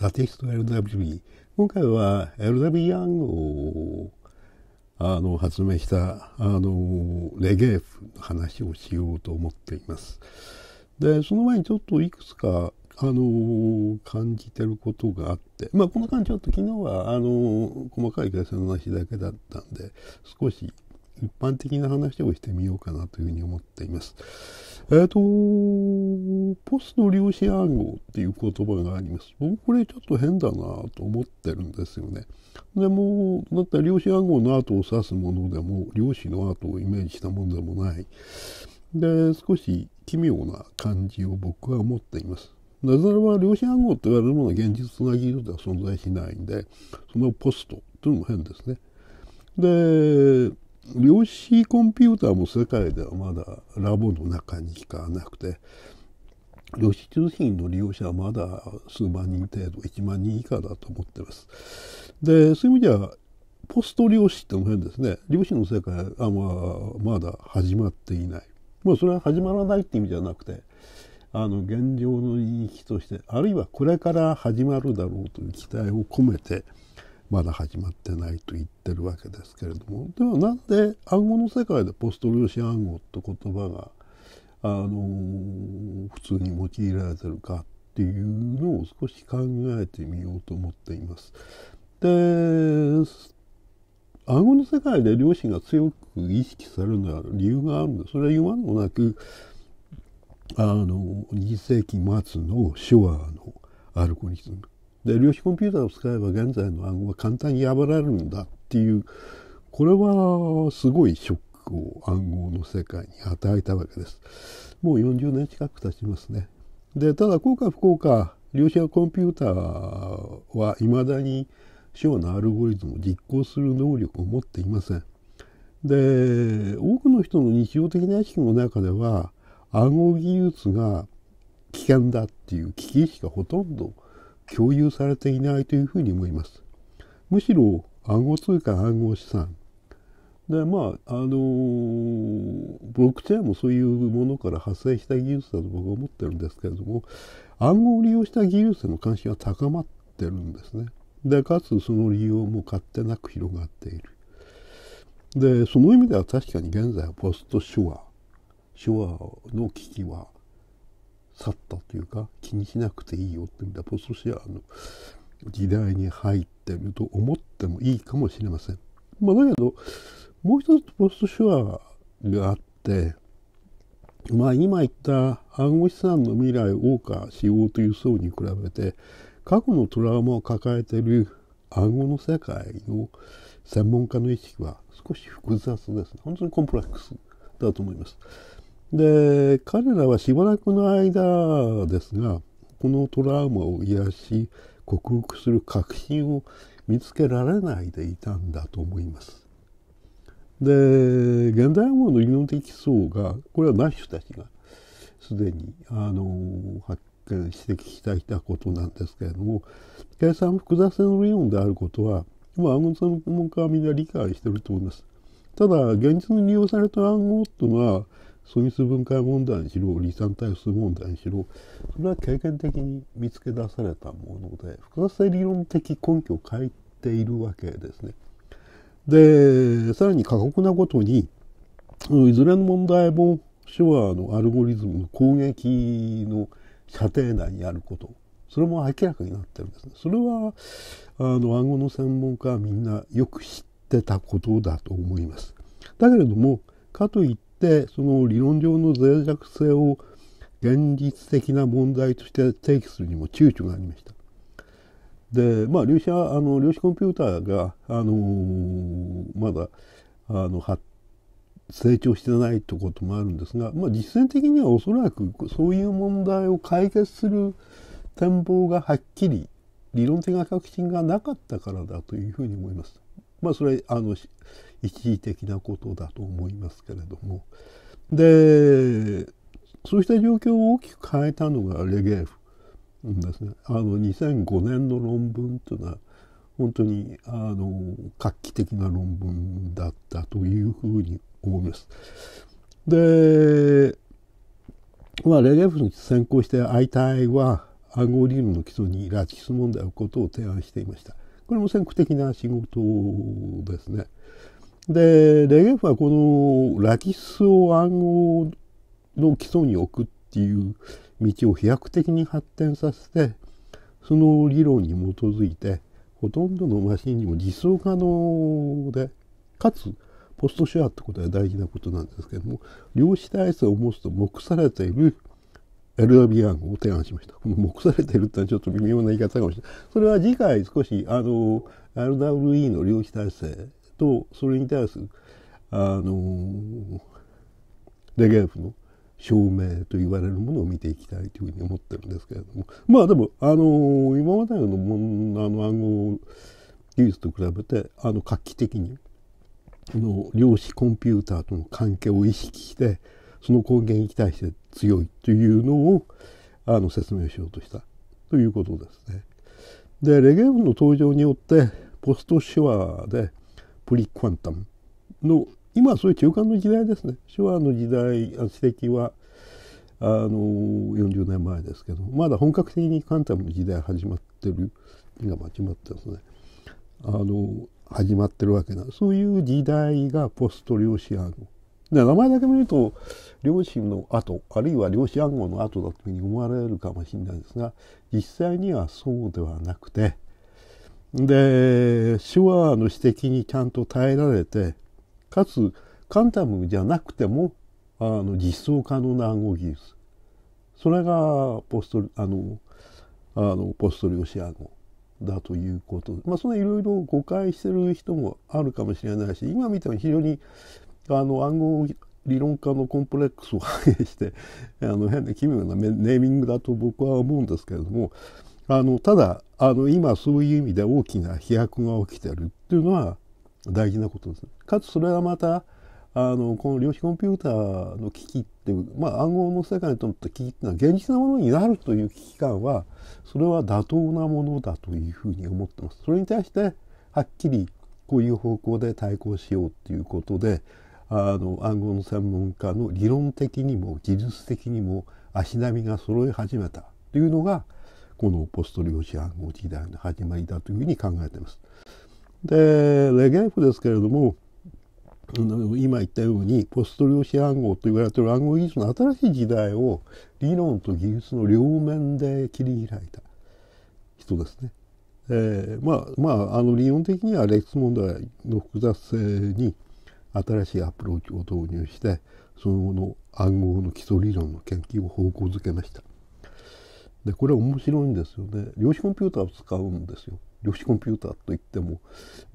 ラテスト LWB。今回は LW ヤングをあの発明したあのレゲエフの話をしようと思っています。で、その前にちょっといくつかあの感じてることがあって、まあこの間ちょっと昨日はあの細かい計算の話だけだったんで、少し一般的な話をしてみようかなというふうに思っています。えっ、ー、と、ポスト量子暗号っていう言葉があります。僕これちょっと変だなと思ってるんですよね。でも、だったら量子暗号の後を指すものでも、量子の後をイメージしたものでもない。で、少し奇妙な感じを僕は思っています。なぜならば量子暗号って言われるものは現実な技術では存在しないんで、そのポストというのも変ですね。で、量子コンピューターも世界ではまだラボの中にしかなくて量子通信の利用者はまだ数万人程度1万人以下だと思ってます。でそういう意味ではポスト量子っての辺ですね量子の世界あ、まあ、まだ始まっていない。まあ、それは始まらないって意味じゃなくてあの現状の認識としてあるいはこれから始まるだろうという期待を込めてまだ始まってないと言ってるわけですけれどもではなんで暗号の世界でポスト粒子暗号って言葉が、あのー、普通に用いられてるかっていうのを少し考えてみようと思っています。で暗号の世界で量子が強く意識されるのは理由があるんでそれは言わんもなくあの20世紀末の手話のアルゴリズムで量子コンピューターを使えば現在の暗号は簡単に破られるんだっていうこれはすごいショックを暗号の世界に与えたわけですもう40年近く経ちますねでただ効果不効果量子コンピューターはいまだに小のアルゴリズムを実行する能力を持っていませんで多くの人の日常的な意識の中では暗号技術が危険だっていう危機意識がほとんど共有されていないというふうに思います。むしろ暗号通貨暗号資産でまああのブロックチェーンもそういうものから発生した技術だと僕は思ってるんですけれども暗号を利用した技術への関心は高まってるんですね。でかつその利用も勝手なく広がっている。でその意味では確かに現在はポストショアショアの危機は去ったというか気にしなくていいよってポストシェアの時代に入ってると思ってもいいかもしれません。まあ、だけどもう一つポストシェアがあってまあ今言った暗号資産の未来を謳歌しようという層に比べて過去のトラウマを抱えている暗号の世界の専門家の意識は少し複雑です、ね、本当にコンプレックスだと思います。で、彼らはしばらくの間ですが、このトラウマを癒し、克服する確信を見つけられないでいたんだと思います。で、現代文の理論的層が、これはナッシュたちがすでに、あの、発見してきたいたことなんですけれども、計算複雑性の理論であることは、今、暗号の専門家はみんな理解してると思います。ただ、現実に利用された暗号というのは、ソイ分解問題にしろ離散対数問題にしろそれは経験的に見つけ出されたもので複雑性理論的根拠を書いているわけですね。でさらに過酷なことにいずれの問題も手アのアルゴリズムの攻撃の射程内にあることそれも明らかになってるんですね。それはあの暗号の専門家はみんなよく知ってたことだと思います。だけれどもかといっってその理論上の脆弱性を現実的な問題として提起するにも躊躇がありました。でまあ量子あの量子コンピューターが、あのー、まだあの成長してないってこともあるんですが、まあ、実践的にはおそらくそういう問題を解決する展望がはっきり理論的な確信がなかったからだというふうに思います。まあ、それあの一時的なことだと思いますけれどもでそうした状況を大きく変えたのがレゲーフですねあの2005年の論文というのは本当にあの画期的な論文だったというふうに思います。でまあ、レゲエフに先行して i 体はアゴリルの基礎に拉致質問題をことを提案していました。これも先駆的な仕事ですね。で、レゲエフはこのラティスを暗号の基礎に置くっていう道を飛躍的に発展させて、その理論に基づいて、ほとんどのマシンにも実装可能で、かつ、ポストシェアってことは大事なことなんですけども、量子体制を持つと目されている l r 暗号を提案しました。この目されているってのはちょっと微妙な言い方かもしれない。それは次回少し、あの、LWE の量子体制とそれに対するあのレゲエフの証明と言われるものを見ていきたいというふうに思ってるんですけれどもまあでも、あの今までのもあの暗号技術と比べてあの画期的にの量子コンピューターとの関係を意識してその根源に対して強いというのをあの説明しようとしたということですね。でレゲエフの登場によってポストワーでポリクンタムの今はそういう中間の時代ですね昭和の時代史跡はあの40年前ですけどまだ本格的にカンタムの時代始まってる今間違ってますねあの始まってるわけなそういう時代がポスト量子暗号で名前だけ見ると量子の後あるいは量子暗号の後だというふうに思われるかもしれないですが実際にはそうではなくてで手話の指摘にちゃんと耐えられてかつカンタムじゃなくてもあの実装可能な暗号技術それがポストあのあのポストリオシア語だということまあそのいろいろ誤解してる人もあるかもしれないし今見ても非常にあの暗号理論家のコンプレックスを反映してあの変な奇妙なネーミングだと僕は思うんですけれどもあのただあの今そういう意味で大きな飛躍が起きてるっていうのは大事なことです、かつそれはまたあのこの量子コンピューターの危機っていう、まあ、暗号の世界にとって危機っていうのは現実なものになるという危機感はそれは妥当なものだというふうに思ってます。それに対してはっきりこういう方向で対抗しようっていうことであの暗号の専門家の理論的にも技術的にも足並みが揃い始めたというのがこのポストシア暗号時代の始まりだというふうに考えています。でレゲエフですけれども今言ったようにポスト量子暗号と言われている暗号技術の新しい時代を理論と技術の両面で切り開いた人ですね。えー、まあまああの理論的には歴史問題の複雑性に新しいアプローチを導入してその後の暗号の基礎理論の研究を方向づけました。でこれ面白いんですよね量子コンピューターを使うんですよ量子コンピューターといっても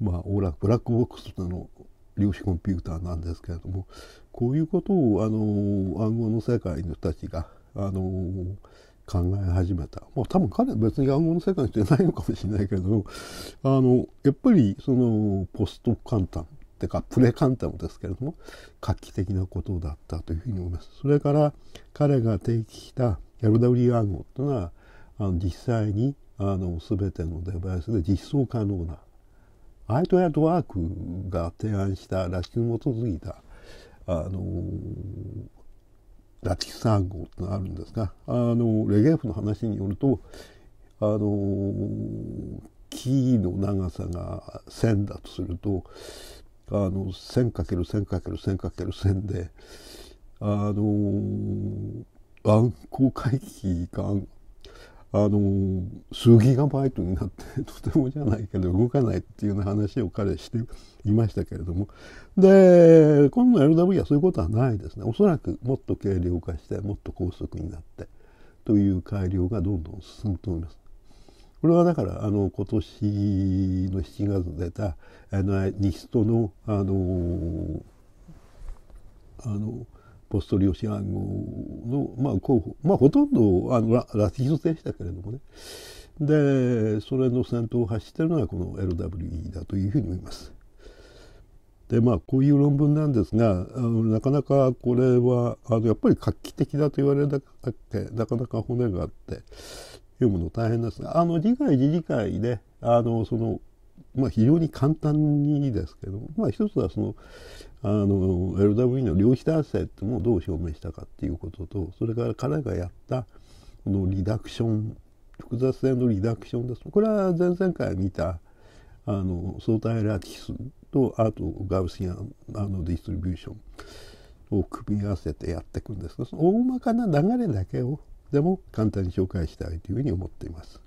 まあおらブラックボックスの量子コンピューターなんですけれどもこういうことをあの暗号の世界の人たちがあの考え始めたまあ多分彼は別に暗号の世界の人じゃないのかもしれないけれどあのやっぱりそのポスト簡単ってかプレカンタムですけれども画期的なことだったというふうに思います。それから彼が提起したヤルダウリ暗号というのはあの実際にあの全てのデバイスで実装可能なアイトアドワークが提案したラチスに基づいたあのラチス暗号ってのがあるんですがあのレゲエフの話によるとあのキーの長さが1000だとするとあの 1000×1000×1000×1000 であのー、暗号回議があの数ギガバイトになって とてもじゃないけど動かないっていうような話を彼していましたけれどもで今度の LW はそういうことはないですねおそらくもっと軽量化してもっと高速になってという改良がどんどん進むと思います。これはだからあの今年の7月に出たあのニストのあのあのポストリオシア号の、まあ、候補、まあ、ほとんどあのララティスでしたけれどもねでそれの先頭を走ってるのがこの LWE だというふうに思います。でまあこういう論文なんですがなかなかこれはあのやっぱり画期的だと言われるだけなかなか骨があって読むの大変ですがあの理解理解であのそのまあ、非常に簡単にですけど、まあ、一つはそのあの l w の量子体制ってものをどう証明したかっていうこととそれから彼がやったこのリダクション複雑性のリダクションですこれは前々回見たあの相対ラティスとあとガウスやあのディストリビューションを組み合わせてやっていくんですがその大まかな流れだけをでも簡単に紹介したいというふうに思っています。